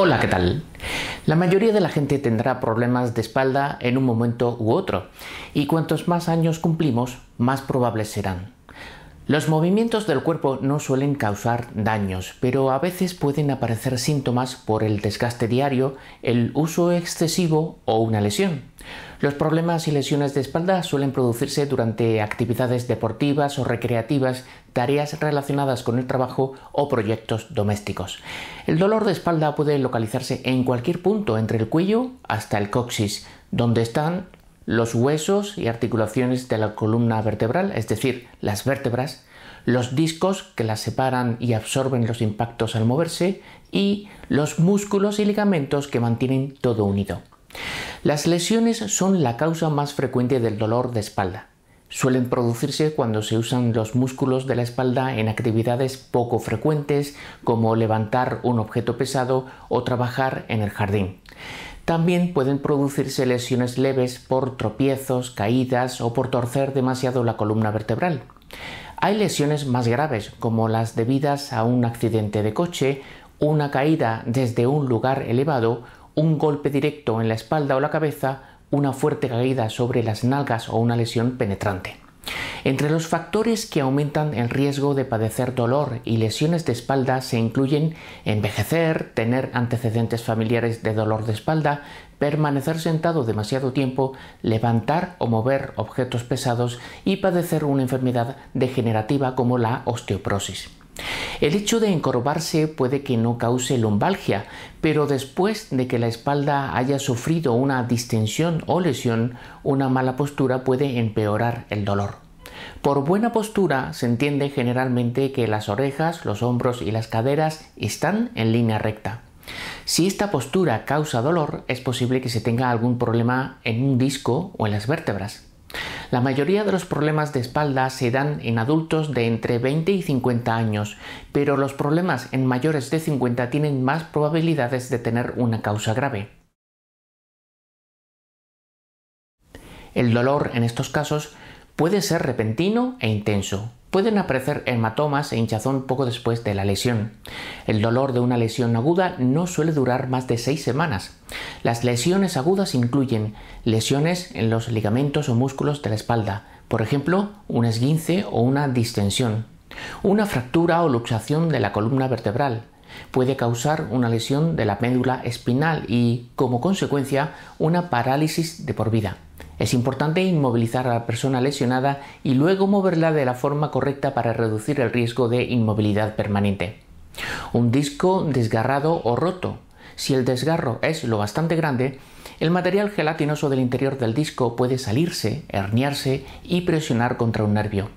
Hola, ¿qué tal? La mayoría de la gente tendrá problemas de espalda en un momento u otro, y cuantos más años cumplimos, más probables serán. Los movimientos del cuerpo no suelen causar daños, pero a veces pueden aparecer síntomas por el desgaste diario, el uso excesivo o una lesión. Los problemas y lesiones de espalda suelen producirse durante actividades deportivas o recreativas, tareas relacionadas con el trabajo o proyectos domésticos. El dolor de espalda puede localizarse en cualquier punto entre el cuello hasta el coxis, donde están los huesos y articulaciones de la columna vertebral, es decir, las vértebras, los discos que las separan y absorben los impactos al moverse y los músculos y ligamentos que mantienen todo unido. Las lesiones son la causa más frecuente del dolor de espalda. Suelen producirse cuando se usan los músculos de la espalda en actividades poco frecuentes como levantar un objeto pesado o trabajar en el jardín. También pueden producirse lesiones leves por tropiezos, caídas o por torcer demasiado la columna vertebral. Hay lesiones más graves, como las debidas a un accidente de coche, una caída desde un lugar elevado, un golpe directo en la espalda o la cabeza, una fuerte caída sobre las nalgas o una lesión penetrante. Entre los factores que aumentan el riesgo de padecer dolor y lesiones de espalda se incluyen envejecer, tener antecedentes familiares de dolor de espalda, permanecer sentado demasiado tiempo, levantar o mover objetos pesados y padecer una enfermedad degenerativa como la osteoporosis. El hecho de encorvarse puede que no cause lumbalgia, pero después de que la espalda haya sufrido una distensión o lesión, una mala postura puede empeorar el dolor. Por buena postura se entiende generalmente que las orejas, los hombros y las caderas están en línea recta. Si esta postura causa dolor, es posible que se tenga algún problema en un disco o en las vértebras. La mayoría de los problemas de espalda se dan en adultos de entre 20 y 50 años, pero los problemas en mayores de 50 tienen más probabilidades de tener una causa grave. El dolor en estos casos puede ser repentino e intenso, Pueden aparecer hematomas e hinchazón poco después de la lesión. El dolor de una lesión aguda no suele durar más de seis semanas. Las lesiones agudas incluyen lesiones en los ligamentos o músculos de la espalda, por ejemplo, un esguince o una distensión, una fractura o luxación de la columna vertebral, puede causar una lesión de la médula espinal y, como consecuencia, una parálisis de por vida. Es importante inmovilizar a la persona lesionada y luego moverla de la forma correcta para reducir el riesgo de inmovilidad permanente. Un disco desgarrado o roto. Si el desgarro es lo bastante grande, el material gelatinoso del interior del disco puede salirse, herniarse y presionar contra un nervio.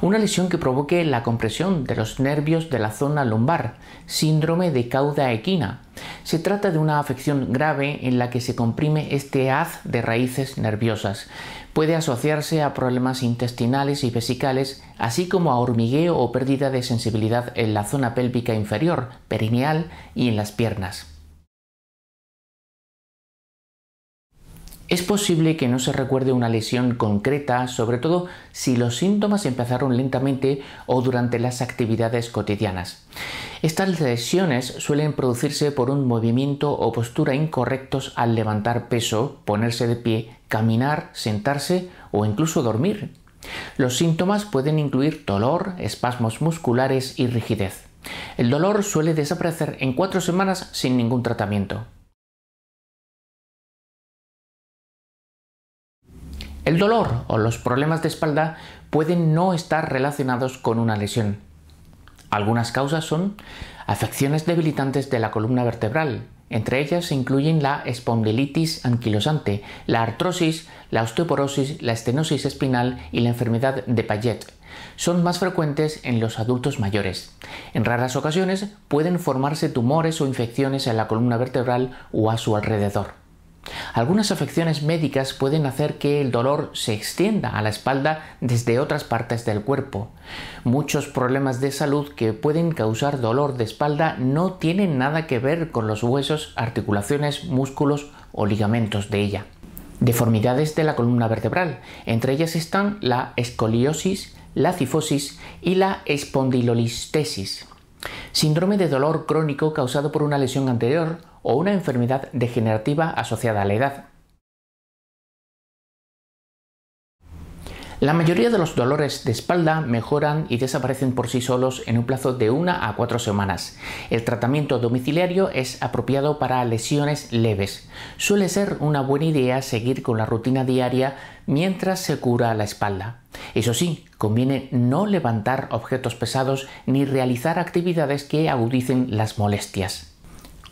Una lesión que provoque la compresión de los nervios de la zona lumbar, síndrome de cauda equina, se trata de una afección grave en la que se comprime este haz de raíces nerviosas. Puede asociarse a problemas intestinales y vesicales, así como a hormigueo o pérdida de sensibilidad en la zona pélvica inferior, perineal y en las piernas. Es posible que no se recuerde una lesión concreta, sobre todo si los síntomas empezaron lentamente o durante las actividades cotidianas. Estas lesiones suelen producirse por un movimiento o postura incorrectos al levantar peso, ponerse de pie, caminar, sentarse o incluso dormir. Los síntomas pueden incluir dolor, espasmos musculares y rigidez. El dolor suele desaparecer en cuatro semanas sin ningún tratamiento. El dolor o los problemas de espalda pueden no estar relacionados con una lesión. Algunas causas son afecciones debilitantes de la columna vertebral. Entre ellas se incluyen la espondilitis anquilosante, la artrosis, la osteoporosis, la estenosis espinal y la enfermedad de Paget. Son más frecuentes en los adultos mayores. En raras ocasiones pueden formarse tumores o infecciones en la columna vertebral o a su alrededor. Algunas afecciones médicas pueden hacer que el dolor se extienda a la espalda desde otras partes del cuerpo. Muchos problemas de salud que pueden causar dolor de espalda no tienen nada que ver con los huesos, articulaciones, músculos o ligamentos de ella. Deformidades de la columna vertebral. Entre ellas están la escoliosis, la cifosis y la espondilolistesis. Síndrome de dolor crónico causado por una lesión anterior o una enfermedad degenerativa asociada a la edad. La mayoría de los dolores de espalda mejoran y desaparecen por sí solos en un plazo de una a cuatro semanas. El tratamiento domiciliario es apropiado para lesiones leves. Suele ser una buena idea seguir con la rutina diaria mientras se cura la espalda. Eso sí, conviene no levantar objetos pesados ni realizar actividades que agudicen las molestias.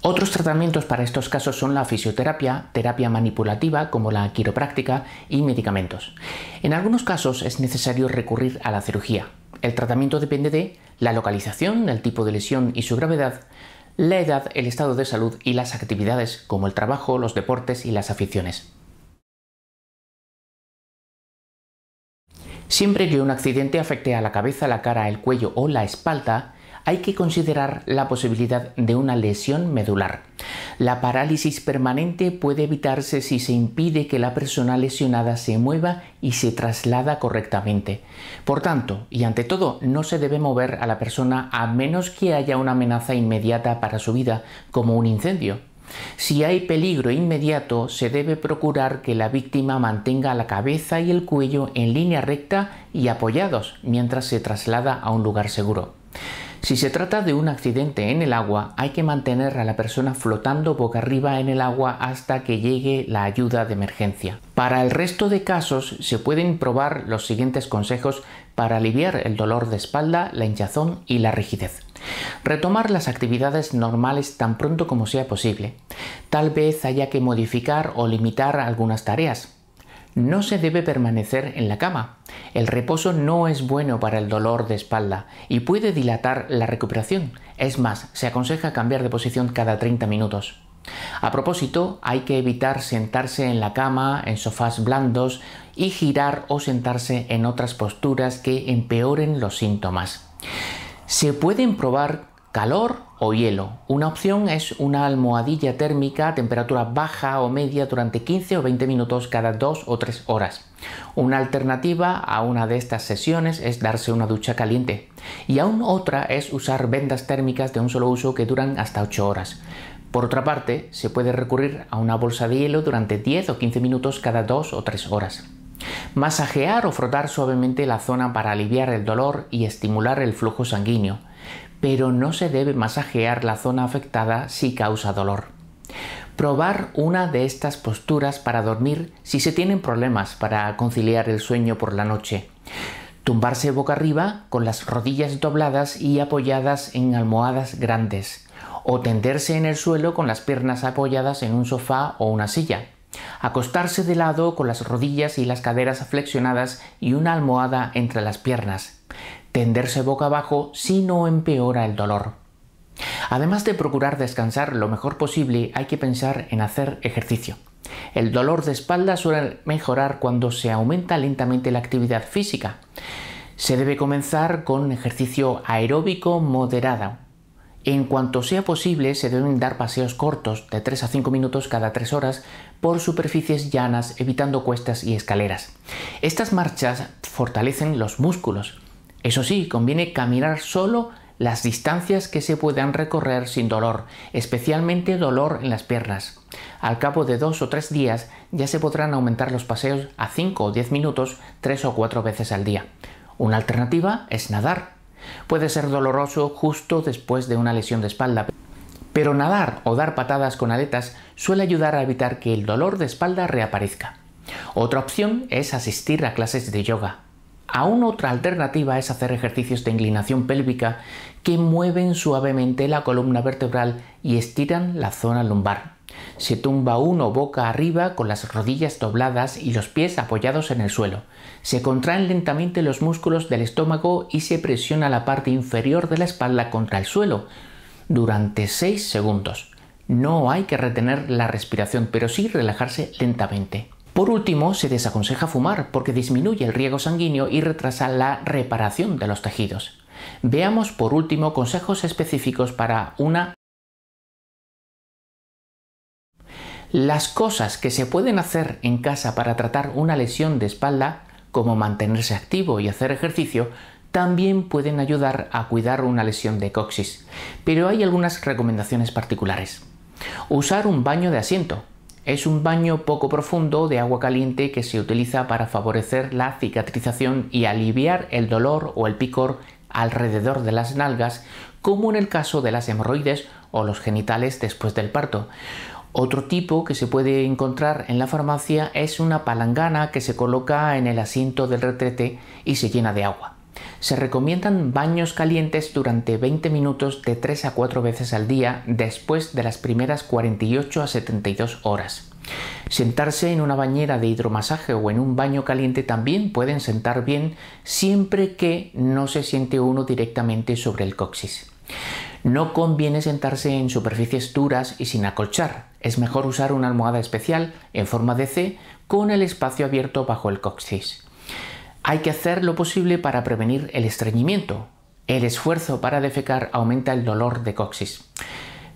Otros tratamientos para estos casos son la fisioterapia, terapia manipulativa como la quiropráctica y medicamentos. En algunos casos es necesario recurrir a la cirugía. El tratamiento depende de la localización, el tipo de lesión y su gravedad, la edad, el estado de salud y las actividades como el trabajo, los deportes y las aficiones. Siempre que un accidente afecte a la cabeza, la cara, el cuello o la espalda, hay que considerar la posibilidad de una lesión medular. La parálisis permanente puede evitarse si se impide que la persona lesionada se mueva y se traslada correctamente. Por tanto, y ante todo, no se debe mover a la persona a menos que haya una amenaza inmediata para su vida, como un incendio. Si hay peligro inmediato, se debe procurar que la víctima mantenga la cabeza y el cuello en línea recta y apoyados mientras se traslada a un lugar seguro. Si se trata de un accidente en el agua, hay que mantener a la persona flotando boca arriba en el agua hasta que llegue la ayuda de emergencia. Para el resto de casos se pueden probar los siguientes consejos para aliviar el dolor de espalda, la hinchazón y la rigidez. Retomar las actividades normales tan pronto como sea posible. Tal vez haya que modificar o limitar algunas tareas. No se debe permanecer en la cama. El reposo no es bueno para el dolor de espalda y puede dilatar la recuperación. Es más, se aconseja cambiar de posición cada 30 minutos. A propósito, hay que evitar sentarse en la cama, en sofás blandos y girar o sentarse en otras posturas que empeoren los síntomas. Se pueden probar calor o hielo. Una opción es una almohadilla térmica a temperatura baja o media durante 15 o 20 minutos cada 2 o 3 horas. Una alternativa a una de estas sesiones es darse una ducha caliente. Y aún otra es usar vendas térmicas de un solo uso que duran hasta 8 horas. Por otra parte, se puede recurrir a una bolsa de hielo durante 10 o 15 minutos cada 2 o 3 horas. Masajear o frotar suavemente la zona para aliviar el dolor y estimular el flujo sanguíneo pero no se debe masajear la zona afectada si causa dolor. Probar una de estas posturas para dormir si se tienen problemas para conciliar el sueño por la noche. Tumbarse boca arriba con las rodillas dobladas y apoyadas en almohadas grandes. O tenderse en el suelo con las piernas apoyadas en un sofá o una silla. Acostarse de lado con las rodillas y las caderas flexionadas y una almohada entre las piernas tenderse boca abajo si no empeora el dolor. Además de procurar descansar lo mejor posible, hay que pensar en hacer ejercicio. El dolor de espalda suele mejorar cuando se aumenta lentamente la actividad física. Se debe comenzar con ejercicio aeróbico moderado. En cuanto sea posible, se deben dar paseos cortos de 3 a 5 minutos cada 3 horas por superficies llanas, evitando cuestas y escaleras. Estas marchas fortalecen los músculos, eso sí, conviene caminar solo las distancias que se puedan recorrer sin dolor, especialmente dolor en las piernas. Al cabo de dos o tres días ya se podrán aumentar los paseos a 5 o 10 minutos tres o cuatro veces al día. Una alternativa es nadar. Puede ser doloroso justo después de una lesión de espalda, pero nadar o dar patadas con aletas suele ayudar a evitar que el dolor de espalda reaparezca. Otra opción es asistir a clases de yoga. Aún otra alternativa es hacer ejercicios de inclinación pélvica que mueven suavemente la columna vertebral y estiran la zona lumbar. Se tumba uno boca arriba con las rodillas dobladas y los pies apoyados en el suelo. Se contraen lentamente los músculos del estómago y se presiona la parte inferior de la espalda contra el suelo durante 6 segundos. No hay que retener la respiración, pero sí relajarse lentamente. Por último, se desaconseja fumar porque disminuye el riego sanguíneo y retrasa la reparación de los tejidos. Veamos por último consejos específicos para una... Las cosas que se pueden hacer en casa para tratar una lesión de espalda, como mantenerse activo y hacer ejercicio, también pueden ayudar a cuidar una lesión de coxis, pero hay algunas recomendaciones particulares. Usar un baño de asiento, es un baño poco profundo de agua caliente que se utiliza para favorecer la cicatrización y aliviar el dolor o el picor alrededor de las nalgas, como en el caso de las hemorroides o los genitales después del parto. Otro tipo que se puede encontrar en la farmacia es una palangana que se coloca en el asiento del retrete y se llena de agua. Se recomiendan baños calientes durante 20 minutos de 3 a 4 veces al día después de las primeras 48 a 72 horas. Sentarse en una bañera de hidromasaje o en un baño caliente también pueden sentar bien siempre que no se siente uno directamente sobre el coxis. No conviene sentarse en superficies duras y sin acolchar. Es mejor usar una almohada especial en forma de C con el espacio abierto bajo el coxis. Hay que hacer lo posible para prevenir el estreñimiento. El esfuerzo para defecar aumenta el dolor de coxis.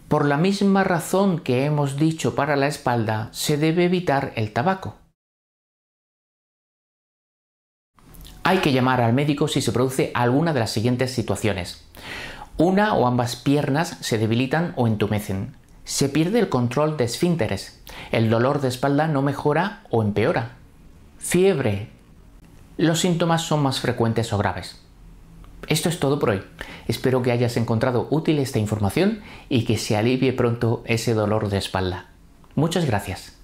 Por la misma razón que hemos dicho para la espalda, se debe evitar el tabaco. Hay que llamar al médico si se produce alguna de las siguientes situaciones. Una o ambas piernas se debilitan o entumecen. Se pierde el control de esfínteres. El dolor de espalda no mejora o empeora. Fiebre, los síntomas son más frecuentes o graves. Esto es todo por hoy. Espero que hayas encontrado útil esta información y que se alivie pronto ese dolor de espalda. Muchas gracias.